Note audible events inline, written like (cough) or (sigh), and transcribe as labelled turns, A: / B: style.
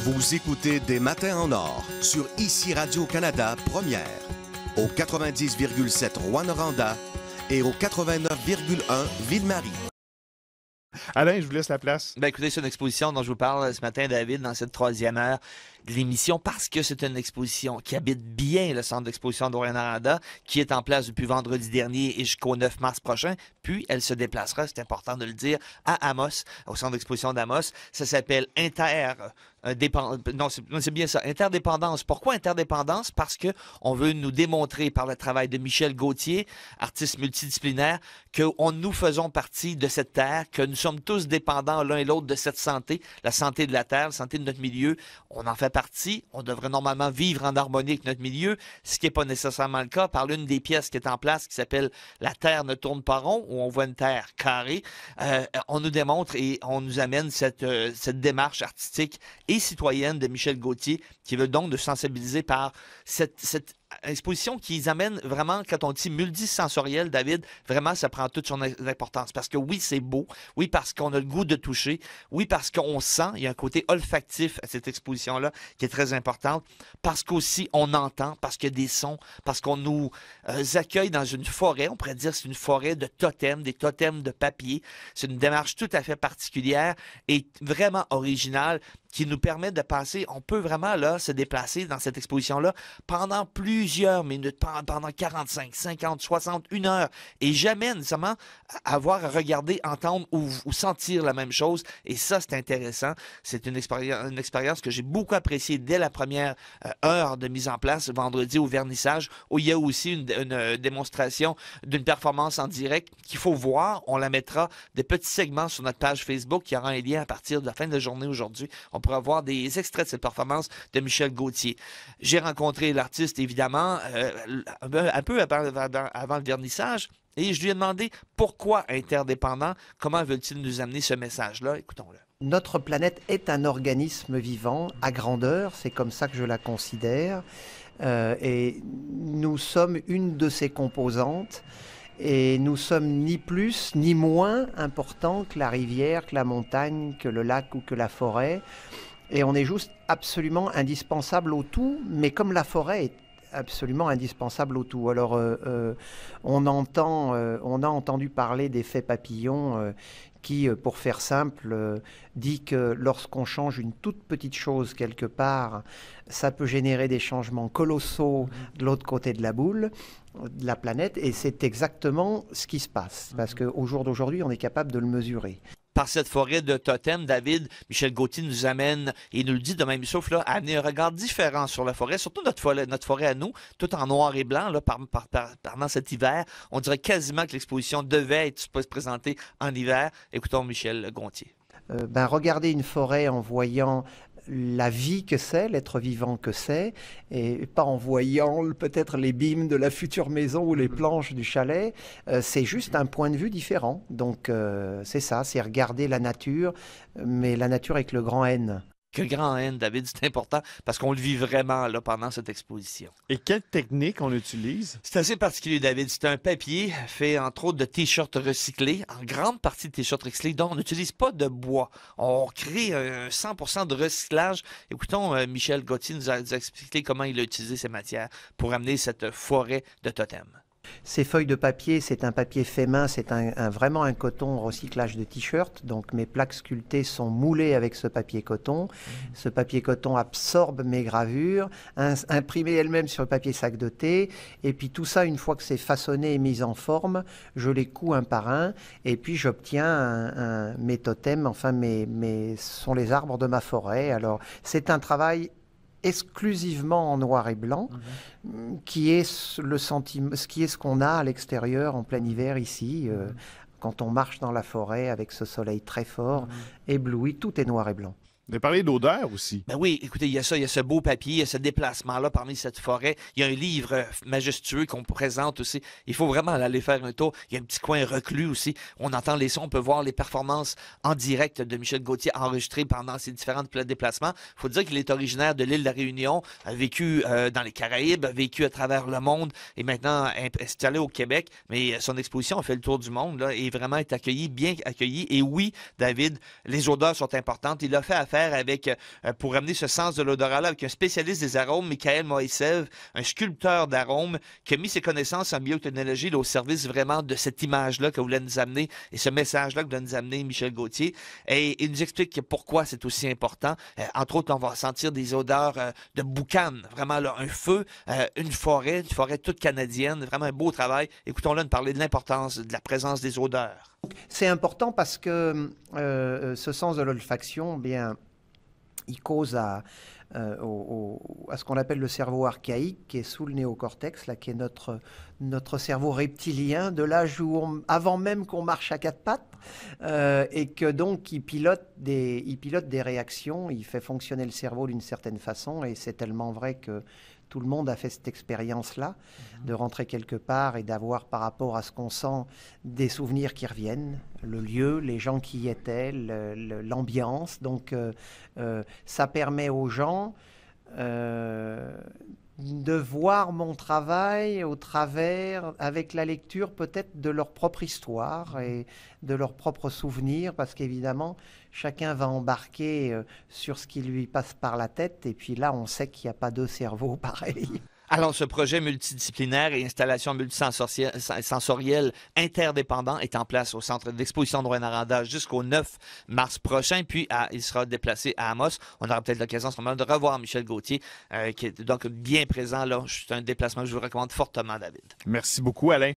A: Vous écoutez Des Matins en Or sur ICI Radio-Canada Première, au 90,7 Rouen-Noranda et au 89,1 Ville-Marie.
B: Alain, je vous laisse la place. Ben écoutez, c'est une exposition dont je vous parle ce matin, David, dans cette troisième heure de l'émission, parce que c'est une exposition qui habite bien le centre d'exposition dorien qui est en place depuis vendredi dernier et jusqu'au 9 mars prochain. Puis, elle se déplacera, c'est important de le dire, à Amos, au centre d'exposition d'Amos. Ça s'appelle Inter euh, euh, non, c'est bien ça, interdépendance. Pourquoi interdépendance? Parce que on veut nous démontrer par le travail de Michel Gauthier, artiste multidisciplinaire, que on, nous faisons partie de cette terre, que nous sommes tous dépendants l'un et l'autre de cette santé, la santé de la terre, la santé de notre milieu. On en fait partie. On devrait normalement vivre en harmonie avec notre milieu, ce qui n'est pas nécessairement le cas par l'une des pièces qui est en place qui s'appelle La Terre ne tourne pas rond, où on voit une terre carrée. Euh, on nous démontre et on nous amène cette, cette démarche artistique et citoyenne de Michel Gauthier, qui veut donc de sensibiliser par cette exposition qu'ils amène vraiment, quand on dit multisensoriel, David, vraiment, ça prend toute son importance. Parce que oui, c'est beau. Oui, parce qu'on a le goût de toucher. Oui, parce qu'on sent. Il y a un côté olfactif à cette exposition-là qui est très importante. Parce qu'aussi, on entend, parce qu'il y a des sons, parce qu'on nous euh, accueille dans une forêt. On pourrait dire c'est une forêt de totems, des totems de papier. C'est une démarche tout à fait particulière et vraiment originale qui nous permet de passer. On peut vraiment, là, se déplacer dans cette exposition-là pendant plus plusieurs minutes, pendant 45, 50, 60, une heure, et jamais nécessairement avoir à regarder, entendre ou, sentir la même chose. Et ça, c'est intéressant. C'est une, expérience, une expérience que j'ai beaucoup appréciée dès la première euh, heure de mise en place, vendredi au vernissage, où il y a aussi une, euh, démonstration d'une performance en direct qu'il faut voir. On la mettra des petits segments sur notre page Facebook qui aura un lien à partir de la fin de la journée aujourd'hui. On pourra voir des extraits de cette performance de Michel Gauthier. J'ai rencontré l'artiste, évidemment, euh, un peu avant, avant le vernissage. Et je lui ai demandé pourquoi interdépendant comment veulent-ils nous amener ce message-là. Écoutons-le.
A: Notre planète est un organisme vivant à grandeur, c'est comme ça que je la considère. Euh, et nous sommes une de ses composantes. Et nous sommes ni plus ni moins importants que la rivière, que la montagne, que le lac ou que la forêt. Et on est juste absolument indispensable au tout, mais comme la forêt est absolument indispensable au tout. Alors, euh, euh, on, entend, euh, on a entendu parler des faits papillons qui, euh, pour faire simple, euh, dit que lorsqu'on change une toute petite chose quelque part, ça peut générer des changements colossaux de l'autre côté de la boule, de la planète, et c'est exactement ce qui se passe, mhm. parce qu'au jour d'aujourd'hui, on est capable de le mesurer
B: par cette forêt de Totem, David, Michel Gauthier nous amène et nous le dit de même souffle là, à amener un regard différent sur la forêt, surtout notre forêt, notre forêt à nous, tout en noir et blanc là, pendant cet hiver. On dirait quasiment que l'exposition devait être présentée en hiver Écoutons Michel Gontier.
A: Euh, ben, regarder une forêt en voyant la vie que c'est, l'être vivant que c'est, et pas en voyant peut-être les bimes de la future maison ou les mm. planches du chalet, euh, c'est juste un point de vue différent. Donc euh, c'est ça, c'est regarder la nature, mais la nature avec le grand N
B: que grand haine, David, c'est important parce qu'on le vit vraiment là pendant cette exposition.
A: Et quelle technique on utilise?
B: C'est assez particulier, David. C'est un papier fait entre autres de t-shirts recyclés, en grande partie de t-shirts recyclés, dont on n'utilise pas de bois. On crée un 100% de recyclage. Écoutons, euh, Michel Gauthier nous a, expliqué comment il a utilisé ces matières pour amener cette forêt de totems.
A: Ces feuilles de papier, c'est un papier fait main, c'est vraiment un coton recyclage de t-shirt. Donc mes plaques sculptées sont moulées avec ce papier coton. Mmh. Ce papier coton absorbe mes gravures, imprimées elles-mêmes sur le papier sac de thé. Et puis tout ça, une fois que c'est façonné et mis en forme, je les couds un par un. Et puis j'obtiens un, mes totems, enfin mes, mes, sont les arbres de ma forêt. Alors c'est un travail exclusivement en noir et blanc, mhm. qui est le sentiment, ce qui est ce qu'on a à l'extérieur en plein hiver ici, euh, mhm. quand on marche dans la forêt avec ce soleil très fort, mhm. ébloui, tout est noir et blanc.
B: Vous parler parlé d'odeur aussi. Ben oui, écoutez, il y a ça, il y a ce beau papier, il y a ce déplacement-là parmi cette forêt. Il y a un livre euh, majestueux qu'on présente aussi. Il faut vraiment aller faire un tour. Il y a un petit coin reclus aussi. On entend les sons, on peut voir les performances en direct de Michel Gauthier enregistrées pendant ces différents déplacements. Il faut dire qu'il est originaire de l'île de la Réunion, a vécu euh, dans les Caraïbes, a vécu à travers le monde et maintenant est installé au Québec. Mais euh, son exposition a fait le tour du monde là, et vraiment est accueilli bien accueilli. Et oui, David, les odeurs sont importantes. Il a fait avec, euh, pour amener ce sens de l'odorat-là avec un spécialiste des arômes, Michael Moïsev, un sculpteur d'arômes, qui a mis ses connaissances en biotechnologie au service vraiment de cette image-là que voulait nous amener et ce message-là que voulait nous amener Michel Gauthier. Et il nous explique pourquoi c'est aussi important. Euh, entre autres, on va sentir des odeurs euh, de boucan, vraiment là, un feu, une forêt, une forêt toute canadienne, vraiment un beau travail. Écoutons-le nous parler de l'importance de la présence des odeurs.
A: C'est important parce que ce sens de l'olfaction, eh bien, il cause à, euh, à ce qu'on appelle le cerveau archaïque, qui est sous le néocortex, là, qui est notre, notre cerveau reptilien, de l'âge où avant même qu'on marche à quatre pattes, euh, et que donc il pilote, des, il pilote des réactions, il fait fonctionner le cerveau d'une certaine façon, et c'est tellement vrai que tout le monde a fait cette expérience-là, mhm. de rentrer quelque part et d'avoir par rapport à ce qu'on sent des souvenirs qui reviennent, le lieu, les gens qui y étaient, l'ambiance. Donc euh, euh, ça permet aux gens euh, de voir mon travail au travers, avec la lecture peut-être de leur propre histoire et de leurs propres souvenirs, parce qu'évidemment, chacun va embarquer euh, sur ce qui lui passe par la tête, et puis là, on sait qu'il n'y a pas deux cerveaux (laughs) pareils.
B: Alors, ce projet multidisciplinaire et installation multisensorielle interdépendant est en place au centre d'exposition de rouen jusqu'au 9 mars prochain, puis il sera déplacé à Amos. On aura peut-être l'occasion ce moment de revoir Michel Gauthier, euh, qui est donc bien présent là. C'est un déplacement que je vous recommande fortement, David.
A: Merci beaucoup,
B: Alain.